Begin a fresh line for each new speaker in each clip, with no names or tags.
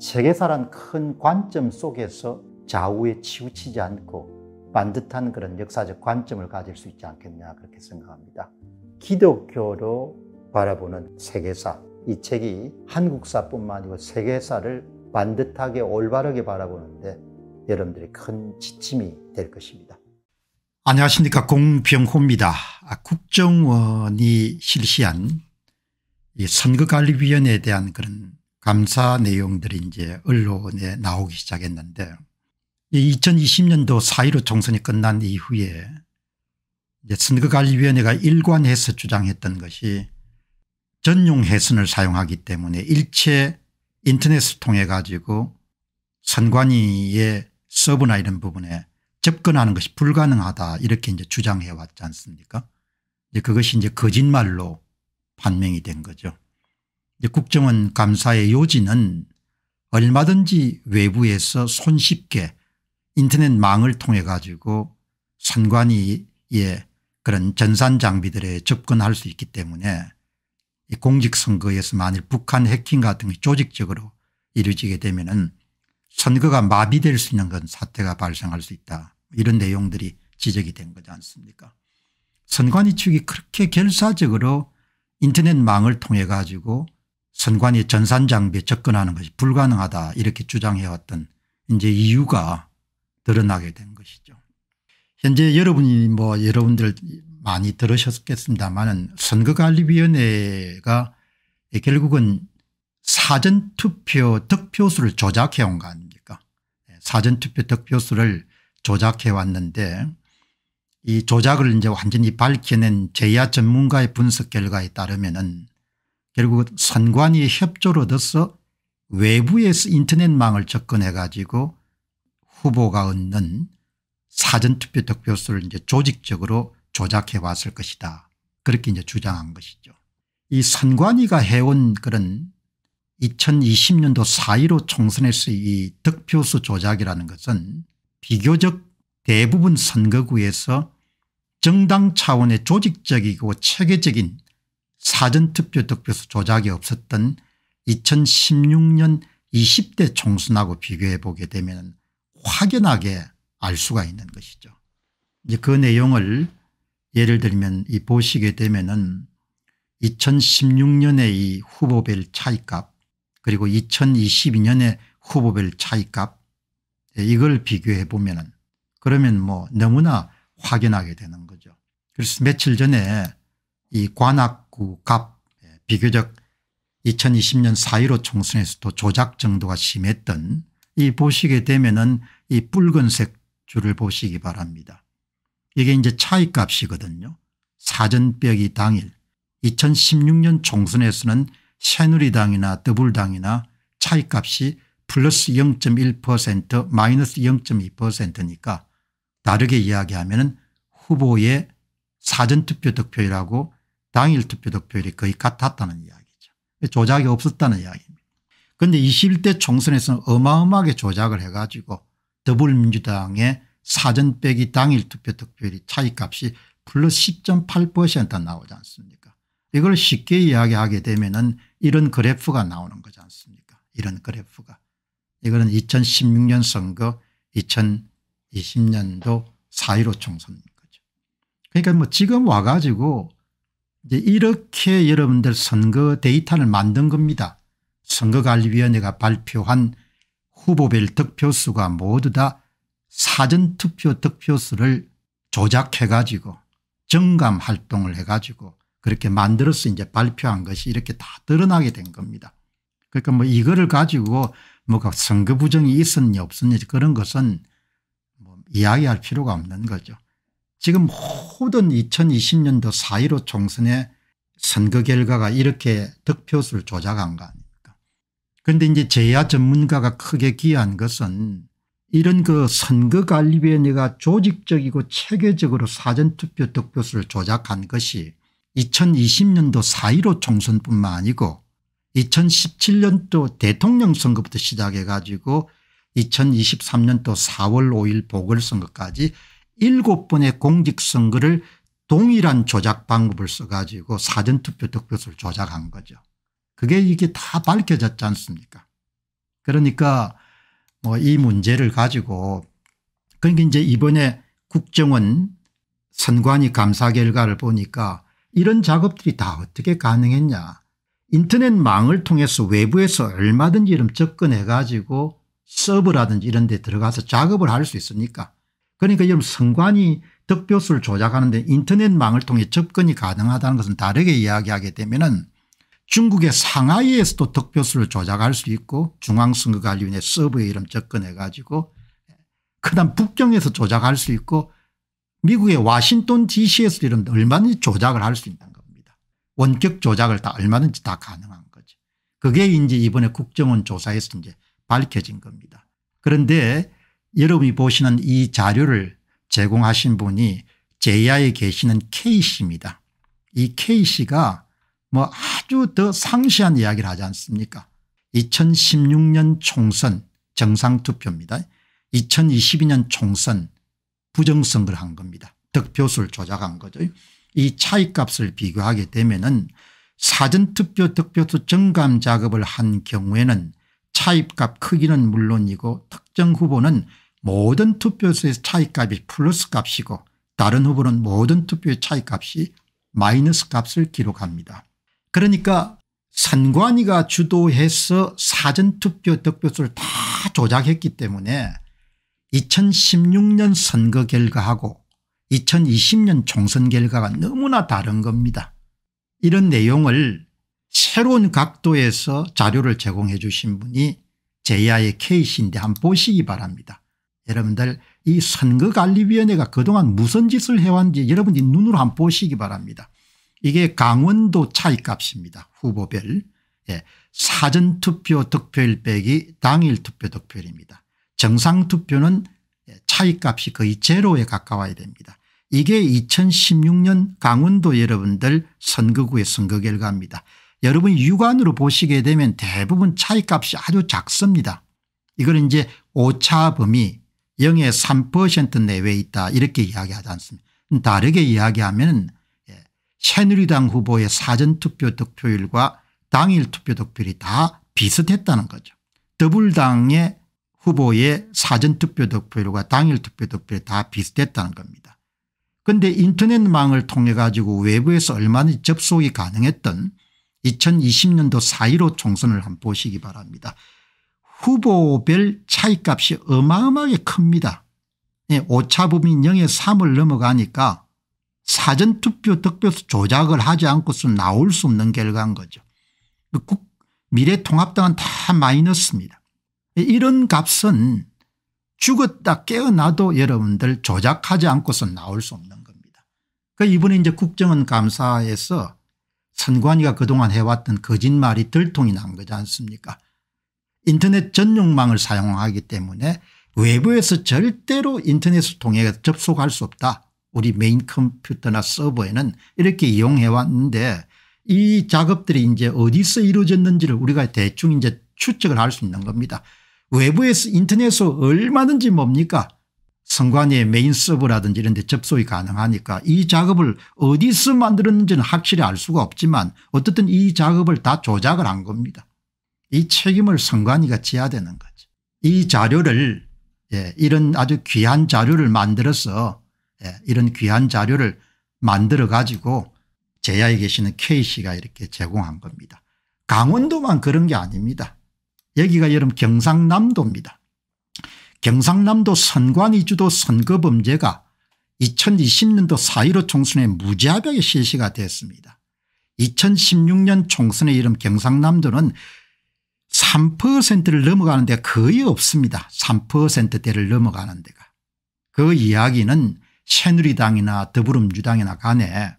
세계사란 큰 관점 속에서 좌우에 치우치지 않고 반듯한 그런 역사적 관점을 가질 수 있지 않겠냐 그렇게 생각합니다. 기독교로 바라보는 세계사 이 책이 한국사뿐만 아니고 세계사를 반듯하게 올바르게 바라보는데 여러분들이 큰 지침이 될 것입니다. 안녕하십니까 공병호입니다. 아, 국정원이 실시한 선거관리위원회에 대한 그런 감사 내용들이 이제 언론에 나오기 시작했는데 2020년도 4.15 총선이 끝난 이후에 이제 선거관리위원회가 일관해서 주장했던 것이 전용 해선을 사용하기 때문에 일체 인터넷을 통해 가지고 선관위의 서브나 이런 부분에 접근하는 것이 불가능하다 이렇게 이제 주장해 왔지 않습니까 이제 그것이 이제 거짓말로 판명이 된 거죠. 국정원 감사의 요지는 얼마든지 외부에서 손쉽게 인터넷망을 통해 가지고 선관위의 그런 전산 장비들에 접근할 수 있기 때문에 공직선거에서 만일 북한 해킹 같은 게 조직적으로 이루어지게 되면 은 선거가 마비될 수 있는 건 사태가 발생할 수 있다 이런 내용들이 지적이 된 거지 않습니까 선관위 측이 그렇게 결사적으로 인터넷망을 통해 가지고 선관위 전산 장비에 접근하는 것이 불가능하다 이렇게 주장해왔던 이제 이유가 드러나게 된 것이죠. 현재 여러분이 뭐 여러분들 많이 들으셨겠습니다만은 선거관리위원회가 결국은 사전투표 득표수를 조작해 온 거 아닙니까 예, 사전투표 득표수를 조작해 왔는데 이 조작을 이제 완전히 밝혀낸 제야 전문가의 분석 결과에 따르면은 결국 선관위의 협조를 얻어서 외부에서 인터넷망을 접근해 가지고 후보가 얻는 사전투표 득표수를 이제 조직적으로 조작해 왔을 것이다. 그렇게 이제 주장한 것이죠. 이 선관위가 해온 그런 2020년도 4.15 총선에서 이 득표수 조작이라는 것은 비교적 대부분 선거구에서 정당 차원의 조직적이고 체계적인 사전투표 득표수 조작이 없었던 2016년 20대 총선하고 비교해 보게 되면 확연하게 알 수가 있는 것이죠. 이제 그 내용을 예를 들면 이 보시게 되면은 2016년에 이 후보별 차이값 그리고 2022년에 후보별 차이값 예, 이걸 비교해 보면은 그러면 뭐 너무나 확연하게 되는 거죠. 그래서 며칠 전에 이 관악 구갑 예, 비교적 2020년 4.15 총선에서도 조작 정도가 심했던 이 보시게 되면은 이 붉은색 줄을 보시기 바랍니다. 이게 이제 차이값이거든요. 사전벽이 당일 2016년 총선에서는 새누리당이나 더불당이나 차이값이 플러스 0.1% 마이너스 0.2%니까 다르게 이야기하면 은 후보의 사전투표 득표율하고 당일 투표 득표율이 거의 같았다는 이야기죠. 조작이 없었다는 이야기입니다. 그런데 21대 총선에서는 어마어마하게 조작을 해가지고 더불어민주당의 사전 빼기 당일 투표 득표율이 차이값이 플러스 10.8% 나오지 않습니까 이걸 쉽게 이야기하게 되면 은 이런 그래프가 나오는 거지 않습니까 이런 그래프가. 이거는 2016년 선거 2020년도 4.15 총선인 거죠. 그러니까 뭐 지금 와가지고 이제 이렇게 여러분들 선거 데이터를 만든 겁니다. 선거관리위원회가 발표한 후보별 득표수가 모두 다 사전투표 득표수를 조작해 가지고 정감 활동을 해 가지고 그렇게 만들어서 이제 발표한 것이 이렇게 다 드러나게 된 겁니다. 그러니까 뭐 이거를 가지고 뭐가 선거 부정이 있었니 없었니 그런 것은 뭐 이야기할 필요가 없는 거죠. 지금 모든 2020년도 4.15 총선의 선거 결과가 이렇게 득표수를 조작한 거 아닙니까 그런데 이제 재야 전문가가 크게 기여한 것은 이런 그 선거관리위원회가 조직적이고 체계적으로 사전투표 득표수를 조작한 것이 2020년도 4.15 총선뿐만 아니고 2017년도 대통령 선거부터 시작해 가지고 2023년도 4월 5일 보궐선거까지 일곱 번의 공직선거를 동일한 조작 방법을 써가지고 사전투표 득표수를 조작한 거죠. 그게 이게 다 밝혀졌지 않습니까 그러니까 뭐 이 문제를 가지고 그러니까 이제 이번에 국정원 선관위 감사 결과를 보니까 이런 작업들이 다 어떻게 가능했냐 인터넷망을 통해서 외부에서 얼마든지 이런 접근해 가지고 서브라든지 이런 데 들어가서 작업을 할수있습니까 그러니까 여러분 선관위 득표수를 조작하는데 인터넷망을 통해 접근이 가능하다는 것은 다르게 이야기하게 되면 은 중국의 상하이에서도 득표수를 조작할 수 있고 중앙선거관리위원회 서브에 이름 접근해 가지고 그다음 북경에서 조작할 수 있고 미국의 와싱턴 dc에서도 이런 얼마든지 조작을 할 수 있는 겁니다. 원격 조작을 다 얼마든지 다 가능한 거죠. 그게 이제 이번에 국정원 조사에서 이제 밝혀진 겁니다. 그런데 여러분이 보시는 이 자료를 제공하신 분이 제야에 계시는 K씨입니다. 이 K씨가 뭐 아주 더 상세한 이야기를 하지 않습니까 2016년 총선 정상투표입니다. 2022년 총선 부정선거를 한 겁니다. 득표수를 조작한 거죠. 이 차이값을 비교하게 되면 은 사전투표 득표수 정감 작업을 한 경우에는 차입값 크기는 물론이고 특정 후보는 모든 투표수의 차이값이 플러스값이고 다른 후보는 모든 투표의 차이값이 마이너스값을 기록합니다. 그러니까 선관위가 주도해서 사전투표 득표수를 다 조작했기 때문에 2016년 선거 결과하고 2020년 총선 결과가 너무나 다른 겁니다. 이런 내용을 새로운 각도에서 자료를 제공해 주신 분이 j 야의 케이스인데 한번 보시기 바랍니다. 여러분들 이 선거관리위원회가 그동안 무슨 짓을 해왔는지 여러분이 눈으로 한번 보시기 바랍니다. 이게 강원도 차이값입니다. 후보별. 예. 사전투표 득표일 빼기 당일 투표 득표일입니다 정상투표는 예, 차이값이 거의 제로에 가까워야 됩니다. 이게 2016년 강원도 여러분들 선거구의 선거 결과입니다. 여러분 육안으로 보시게 되면 대부분 차이값이 아주 작습니다. 이걸 이제 오차범위 0의 3% 내외에 있다 이렇게 이야기하지 않습니까 다르게 이야기하면 예, 새누리당 후보의 사전투표 득표율과 당일 투표 득표율이 다 비슷했다는 거죠. 더불당의 후보의 사전투표 득표율과 당일 투표 득표율이 다 비슷했다는 겁니다. 그런데 인터넷망을 통해 가지고 외부에서 얼마나 접속이 가능했던 2020년도 4.15 총선을 한번 보시기 바랍니다. 후보별 차이값이 어마어마하게 큽니다. 예, 오차범위 0에 3을 넘어가니까 사전투표 득표수 조작을 하지 않고서 나올 수 없는 결과인 거죠. 그 미래통합당은 다 마이너스입니다. 예, 이런 값은 죽었다 깨어나도 여러분들 조작하지 않고서 나올 수 없는 겁니다. 그 이번에 이제 국정원 감사에서 선관위가 그동안 해왔던 거짓말이 들통이 난 거지 않습니까 인터넷 전용망을 사용하기 때문에 외부에서 절대로 인터넷을 통해 접속할 수 없다. 우리 메인 컴퓨터나 서버에는 이렇게 이용해 왔는데 이 작업들이 이제 어디서 이루어졌는지를 우리가 대충 이제 추측을 할 수 있는 겁니다. 외부에서 인터넷으로 얼마든지 뭡니까 선관위의 메인 서버라든지 이런 데 접속이 가능하니까 이 작업을 어디서 만들었는지는 확실히 알 수가 없지만 어쨌든 이 작업을 다 조작을 한 겁니다. 이 책임을 선관위가 져야 되는 거죠. 이 자료를 예, 이런 아주 귀한 자료를 만들어서 예, 이런 귀한 자료를 만들어 가지고 제야에 계시는 K씨가 이렇게 제공한 겁니다. 강원도만 그런 게 아닙니다. 여기가 여러분 경상남도입니다. 경상남도 선관위 주도 선거범죄가 2020년도 4.15 총선에 무자비하게 실시가 됐습니다. 2016년 총선에 이름 경상남도는 3%를 넘어가는 데가 거의 없습니다. 3%대를 넘어가는 데가. 그 이야기는 새누리당이나 더불어민주당이나 간에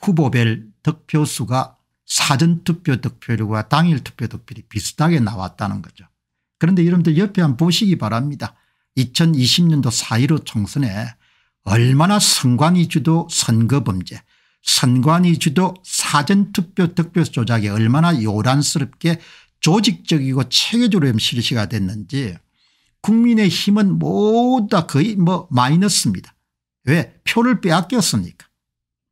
후보별 득표수가 사전투표 득표율과 당일 투표 득표율이 비슷하게 나왔다는 거죠. 그런데 여러분들 옆에 한번 보시기 바랍니다. 2020년도 4.15 총선에 얼마나 선관위주도 선거범죄 선관위주도 사전투표 득표수 조작이 얼마나 요란스럽게 조직적이고 체계적으로 실시가 됐는지 국민의 힘은 모두 다 거의 뭐 마이너스입니다. 왜 표를 빼앗겼으니까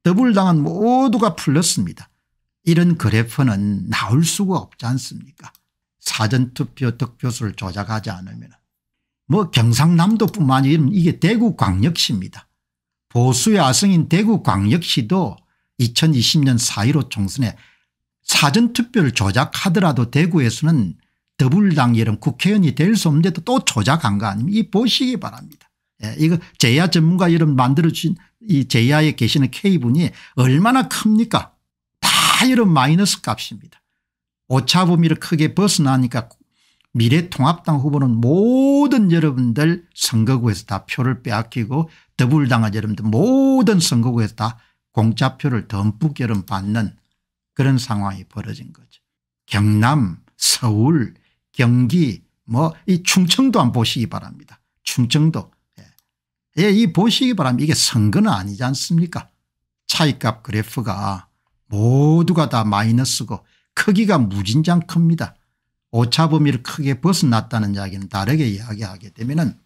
더블당은 모두가 풀렸습니다. 이런 그래프는 나올 수가 없지 않습니까 사전투표 득표수를 조작하지 않으면 뭐 경상남도 뿐만 아니라 이게 대구광역시입니다. 보수의 아성인 대구광역시도 2020년 4.15 총선에 사전투표를 조작하더라도 대구에서는 더불당 이름 국회의원이 될 수 없는데도 또 조작한 거 아닙니까 보시기 바랍니다. 예, 이거 제야 전문가 이름 만들어주신 이 제야에 계시는 K분이 얼마나 큽니까 다 이런 마이너스 값입니다. 오차 범위를 크게 벗어나니까 미래통합당 후보는 모든 여러분들 선거구에서 다 표를 빼앗기고 더불당은 여러분들 모든 선거구에서 다 공짜표를 덤뿍 여름 받는 그런 상황이 벌어진 거죠. 경남, 서울, 경기 뭐 이 충청도 한 보시기 바랍니다. 충청도. 예. 예, 이 보시기 바랍니다. 이게 선거는 아니지 않습니까 차이값 그래프가 모두가 다 마이너스고 크기가 무진장 큽니다. 오차 범위를 크게 벗어났다는 이야기는 다르게 이야기하게 되면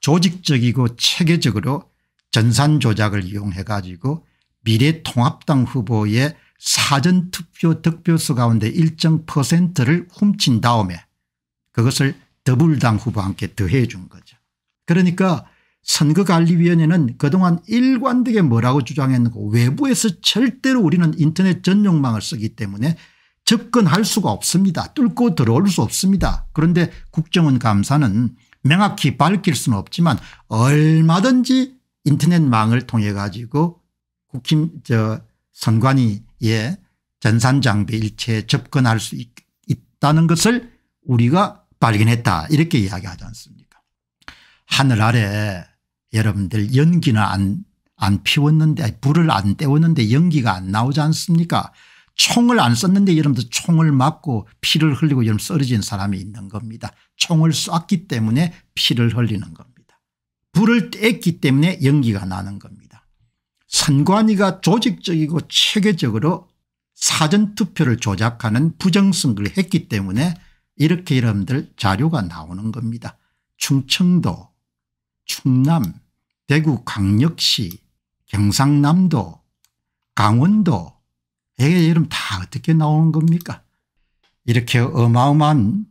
조직적이고 체계적으로 전산 조작을 이용해 가지고 미래통합당 후보의 사전투표 득표수 가운데 일정 퍼센트를 훔친 다음에 그것을 더불당 후보와 함께 더해 준 거죠. 그러니까 선거관리위원회는 그동안 일관되게 뭐라고 주장했는고 외부에서 절대로 우리는 인터넷 전용망을 쓰기 때문에 접근할 수가 없습니다. 뚫고 들어올 수 없습니다. 그런데 국정원 감사는 명확히 밝힐 수는 없지만 얼마든지 인터넷망을 통해 가지고 국힘 저 선관위 예, 전산장비 일체에 접근할 수 있, 다는 것을 우리가 발견했다 이렇게 이야기하지 않습니까 하늘 아래 여러분들 연기는 안, 안 피웠는데 불을 안 때웠는데 연기가 안 나오지 않습니까 총을 안 썼는데 여러분들 총을 맞고 피를 흘리고 여러분 쓰러진 사람이 있는 겁니다 총을 쐈기 때문에 피를 흘리는 겁니다 불을 뗐기 때문에 연기가 나는 겁니다 선관위가 조직적이고 체계적으로 사전투표를 조작하는 부정선거를 했기 때문에 이렇게 여러분들 자료가 나오는 겁니다. 충청도 충남 대구 강역시 경상남도 강원도 이게 여러분 다 어떻게 나오는 겁니까 이렇게 어마어마한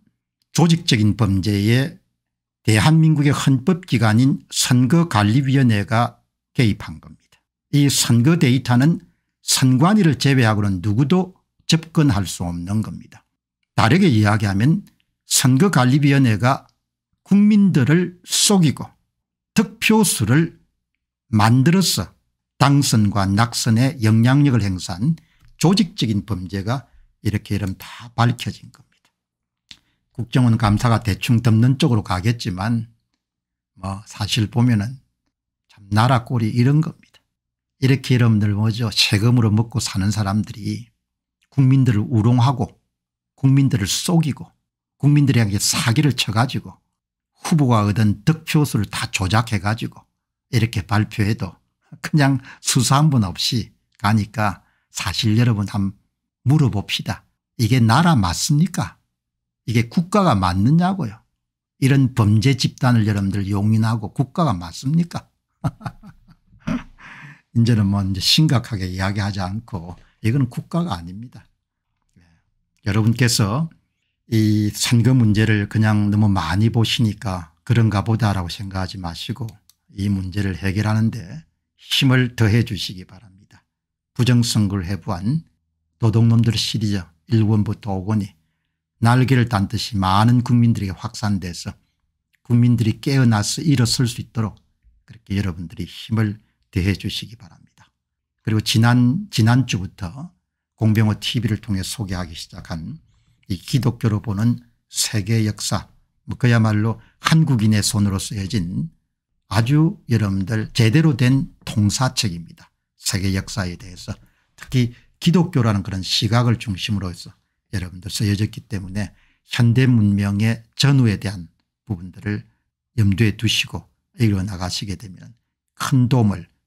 조직적인 범죄에 대한민국의 헌법기관인 선거관리위원회가 개입한 겁니다. 이 선거 데이터는 선관위를 제외하고는 누구도 접근할 수 없는 겁니다. 다르게 이야기하면 선거관리위원회가 국민들을 속이고 득표수를 만들어서 당선과 낙선에 영향력을 행사한 조직적인 범죄가 이렇게 이름 다 밝혀진 겁니다. 국정원 감사가 대충 덮는 쪽으로 가겠지만 뭐 사실 보면은 참 나라 꼴이 이런 겁니다. 이렇게 여러분들 뭐죠 세금으로 먹고 사는 사람들이 국민들을 우롱하고 국민들을 속이고 국민들에게 사기를 쳐가지고 후보가 얻은 득표수를 다 조작해가지고 이렇게 발표해도 그냥 수사 한 번 없이 가니까 사실 여러분 한번 물어봅시다. 이게 나라 맞습니까? 이게 국가가 맞느냐고요. 이런 범죄 집단을 여러분들 용인하고 국가가 맞습니까? 이제는 뭐 이제 심각하게 이야기하지 않고 이거는 국가가 아닙니다. 네. 여러분께서 이 선거 문제를 그냥 너무 많이 보시니까 그런가 보다라고 생각하지 마시고 이 문제를 해결하는데 힘을 더해 주시기 바랍니다. 부정선거를 해부한 도둑놈들 시리즈 1권부터 5권이 날개를 단 듯이 많은 국민들에게 확산돼서 국민들이 깨어나서 일어설 수 있도록 그렇게 여러분들이 힘을 대해 주시기 바랍니다. 그리고 지난, 지난주부터 공병호 TV를 통해 소개하기 시작한 이 기독교로 보는 세계 역사 뭐 그야말로 한국인의 손으로 쓰여진 아주 여러분들 제대로 된 통사책입니다. 세계 역사에 대해서 특히 기독교라는 그런 시각을 중심으로 해서 여러분들 쓰여졌기 때문에 현대 문명의 전후에 대한 부분들을 염두에 두시고 읽어나가시게 되면 큰 도움을